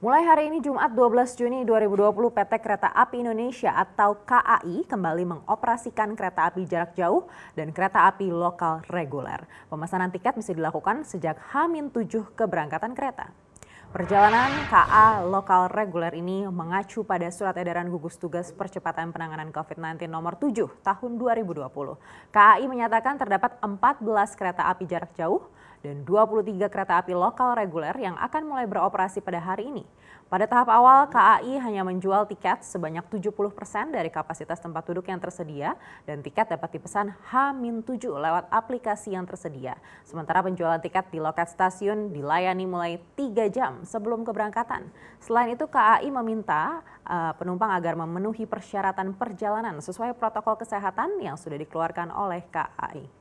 Mulai hari ini Jumat 12 Juni 2020 PT Kereta Api Indonesia atau KAI kembali mengoperasikan kereta api jarak jauh dan kereta api lokal reguler. Pemesanan tiket bisa dilakukan sejak Hamin 7 keberangkatan kereta. Perjalanan KA lokal reguler ini mengacu pada surat edaran gugus tugas percepatan penanganan COVID-19 nomor 7 tahun 2020. KAI menyatakan terdapat 14 kereta api jarak jauh dan 23 kereta api lokal reguler yang akan mulai beroperasi pada hari ini. Pada tahap awal, KAI hanya menjual tiket sebanyak 70% dari kapasitas tempat duduk yang tersedia dan tiket dapat dipesan H-7 lewat aplikasi yang tersedia. Sementara penjualan tiket di loket stasiun dilayani mulai 3 jam sebelum keberangkatan. Selain itu KAI meminta uh, penumpang agar memenuhi persyaratan perjalanan sesuai protokol kesehatan yang sudah dikeluarkan oleh KAI.